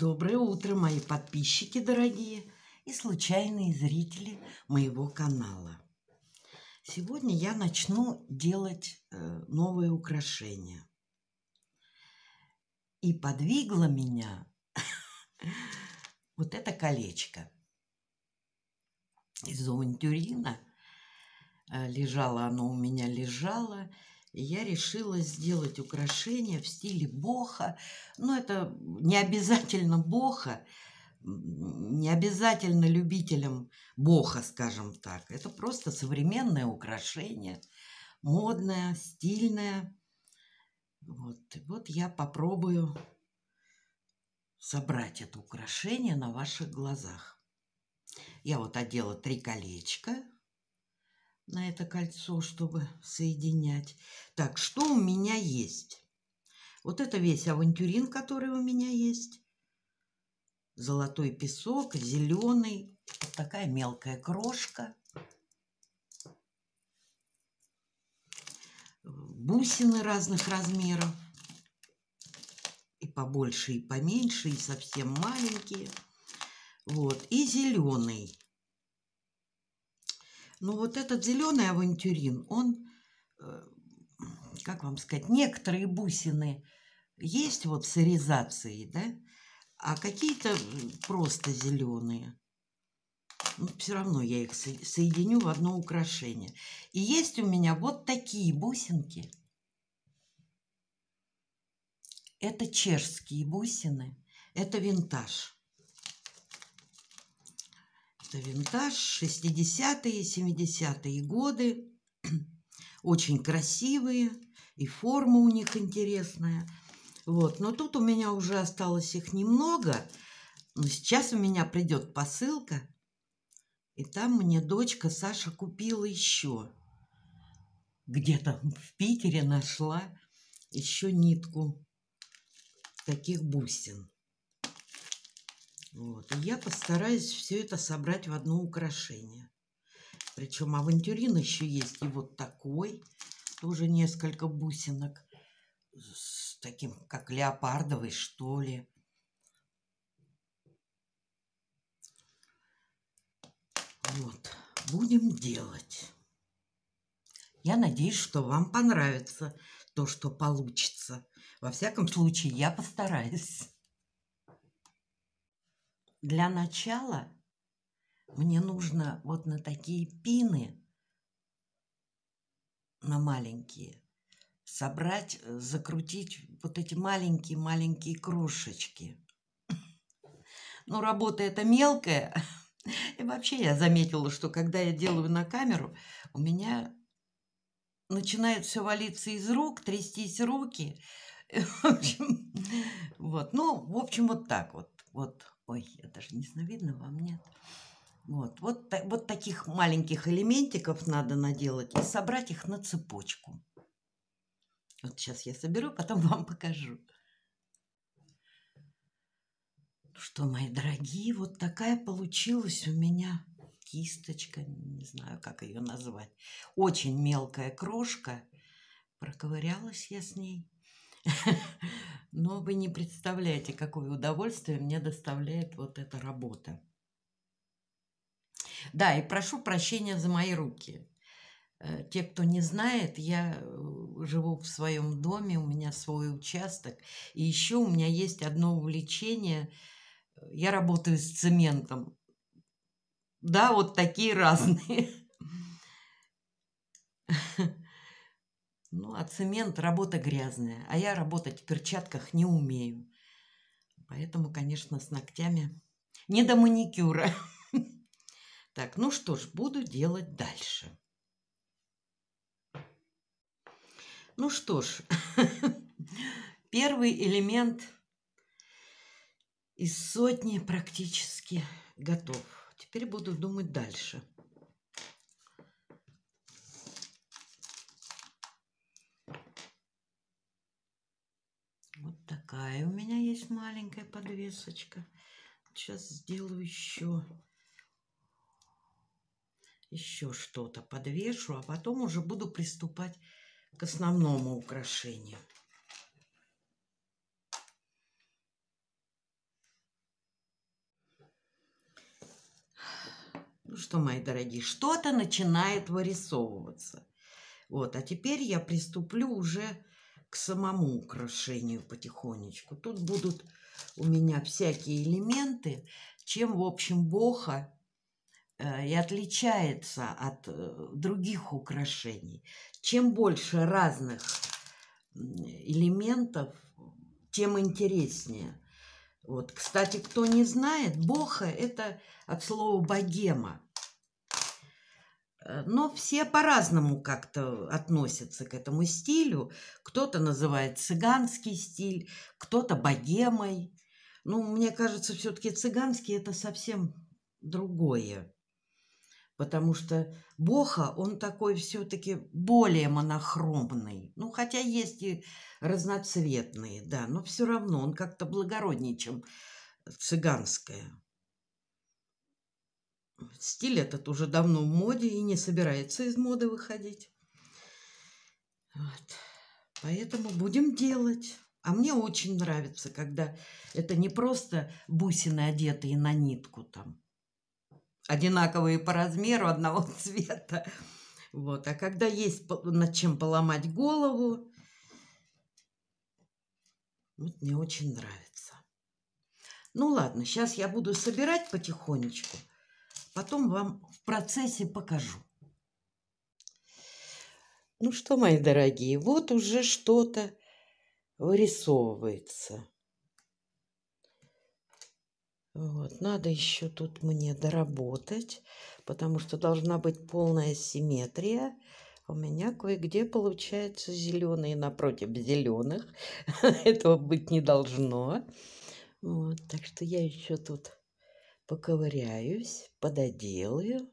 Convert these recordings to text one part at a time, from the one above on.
доброе утро, мои подписчики дорогие и случайные зрители моего канала. Сегодня я начну делать э, новые украшения. И подвигло меня вот это колечко. Из зоонтюрина э, лежало оно у меня, лежало – я решила сделать украшение в стиле боха. Но это не обязательно боха, не обязательно любителям боха, скажем так. Это просто современное украшение, модное, стильное. Вот, вот я попробую собрать это украшение на ваших глазах. Я вот одела три колечка – на это кольцо, чтобы соединять. Так, что у меня есть? Вот это весь авантюрин, который у меня есть. Золотой песок, зеленый. Вот такая мелкая крошка. Бусины разных размеров. И побольше, и поменьше, и совсем маленькие. Вот. И зеленый но ну, вот этот зеленый авантюрин, он, э, как вам сказать, некоторые бусины есть вот с иризацией, да, а какие-то просто зеленые. Ну все равно я их соединю в одно украшение. И есть у меня вот такие бусинки. Это чешские бусины. Это винтаж просто винтаж, 60-е, 70-е годы, очень красивые, и форма у них интересная. Вот, но тут у меня уже осталось их немного. Но сейчас у меня придет посылка, и там мне дочка Саша купила еще. Где-то в Питере нашла еще нитку таких бусин. Вот. И я постараюсь все это собрать в одно украшение. Причем авантюрин еще есть и вот такой. Тоже несколько бусинок. С таким, как леопардовый, что ли. Вот. Будем делать. Я надеюсь, что вам понравится то, что получится. Во всяком случае, я постараюсь для начала мне нужно вот на такие пины, на маленькие, собрать, э, закрутить вот эти маленькие-маленькие крошечки. Но ну, работа эта мелкая. И вообще я заметила, что когда я делаю на камеру, у меня начинает все валиться из рук, трястись руки. В общем, вот. Ну, в общем, вот так вот. Вот Ой, я даже не знаю, видно вам, нет? Вот, вот, вот таких маленьких элементиков надо наделать и собрать их на цепочку. Вот сейчас я соберу, потом вам покажу. Ну что, мои дорогие, вот такая получилась у меня кисточка, не знаю, как ее назвать. Очень мелкая крошка. Проковырялась я с ней. Но вы не представляете, какое удовольствие мне доставляет вот эта работа. Да, и прошу прощения за мои руки. Э, те, кто не знает, я э, живу в своем доме, у меня свой участок. И еще у меня есть одно увлечение. Я работаю с цементом. Да, вот такие разные. Ну, а цемент – работа грязная, а я работать в перчатках не умею. Поэтому, конечно, с ногтями не до маникюра. Так, ну что ж, буду делать дальше. Ну что ж, первый элемент из сотни практически готов. Теперь буду думать дальше. такая у меня есть маленькая подвесочка. Сейчас сделаю еще еще что-то подвешу, а потом уже буду приступать к основному украшению. Ну что, мои дорогие, что-то начинает вырисовываться. Вот, а теперь я приступлю уже к самому украшению потихонечку. Тут будут у меня всякие элементы, чем, в общем, Боха э, и отличается от э, других украшений. Чем больше разных элементов, тем интереснее. Вот, кстати, кто не знает, боха – это от слова богема. Э, но все по-разному как-то относятся к этому стилю. Кто-то называет цыганский стиль, кто-то богемой. Ну, мне кажется, все-таки цыганский это совсем другое. Потому что Боха, он такой все-таки более монохромный. Ну, хотя есть и разноцветные, да, но все равно он как-то благороднее, чем цыганское. Стиль этот уже давно в моде и не собирается из моды выходить. Вот. Поэтому будем делать. А мне очень нравится, когда это не просто бусины, одетые на нитку там, одинаковые по размеру, одного цвета. Вот. А когда есть над чем поломать голову, вот мне очень нравится. Ну ладно, сейчас я буду собирать потихонечку – Потом вам в процессе покажу. Ну что, мои дорогие, вот уже что-то вырисовывается. Вот, надо еще тут мне доработать, потому что должна быть полная симметрия. У меня кое-где получается зеленые напротив зеленых. Этого быть не должно. Вот, так что я еще тут поковыряюсь, пододелаю.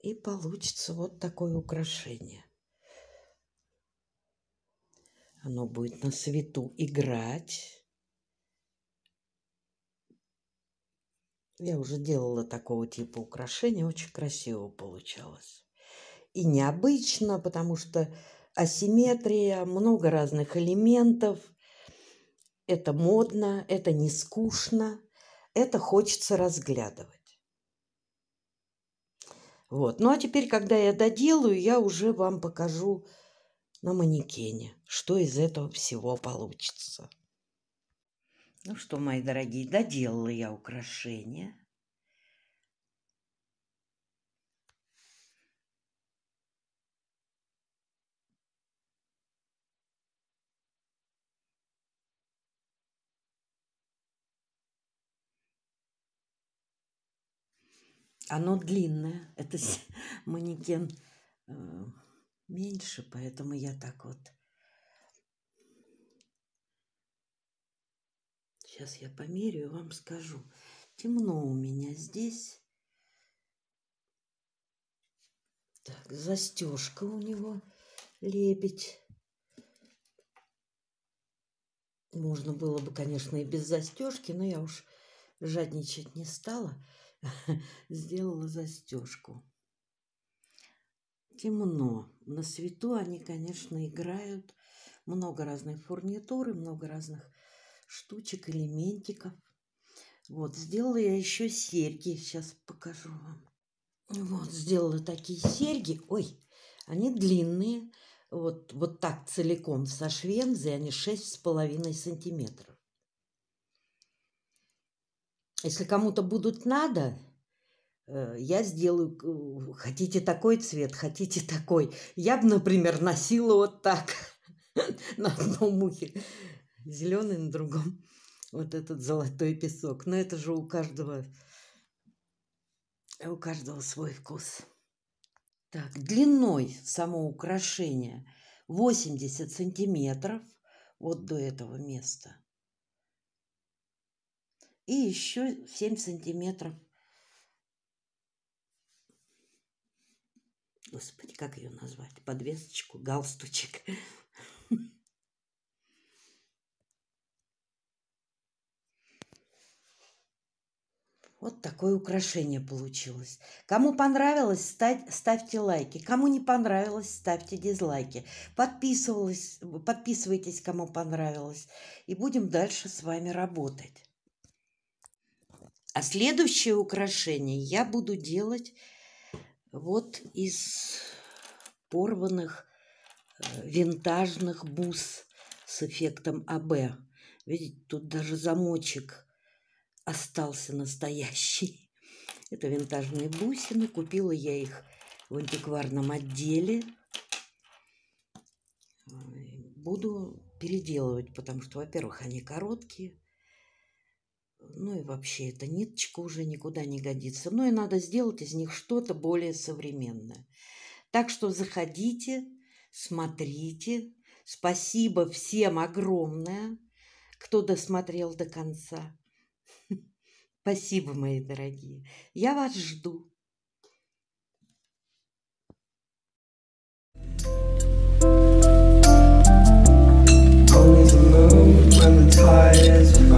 И получится вот такое украшение. Оно будет на свету играть. Я уже делала такого типа украшения, очень красиво получалось. И необычно, потому что асимметрия, много разных элементов – это модно, это не скучно, это хочется разглядывать. Вот. Ну а теперь, когда я доделаю, я уже вам покажу на манекене, что из этого всего получится. Ну что, мои дорогие, доделала я украшение. Оно длинное. Это манекен э, меньше, поэтому я так вот. Сейчас я померю и вам скажу. Темно у меня здесь. Так, застежка у него лебедь. Можно было бы, конечно, и без застежки, но я уж жадничать не стала. сделала застежку. Темно. На свету они, конечно, играют. Много разной фурнитуры, много разных штучек, элементиков. Вот, сделала я еще серьги. Сейчас покажу вам. Вот, сделала такие серьги. Ой, они длинные. Вот, вот так целиком со швензой они 6,5 сантиметров если кому-то будут надо, э, я сделаю, э, хотите такой цвет, хотите такой. Я бы, например, носила вот так на одном ухе, зеленый на другом, вот этот золотой песок. Но это же у каждого, э, у каждого свой вкус. Так, длиной само украшение 80 сантиметров вот до этого места – и еще 7 сантиметров. Господи, как ее назвать? Подвесочку, галстучек. Вот такое украшение получилось. Кому понравилось, ставь, ставьте лайки. Кому не понравилось, ставьте дизлайки. Подписывайтесь, кому понравилось. И будем дальше с вами работать. А следующее украшение я буду делать вот из порванных э, винтажных бус с эффектом АБ. Видите, тут даже замочек остался настоящий. Это винтажные бусины. Купила я их в антикварном отделе. Э, буду переделывать, потому что, во-первых, они короткие, ну и вообще эта ниточка уже никуда не годится. Ну и надо сделать из них что-то более современное. Так что заходите, смотрите. Спасибо всем огромное, кто досмотрел до конца. Спасибо, мои дорогие. Я вас жду. when the tide is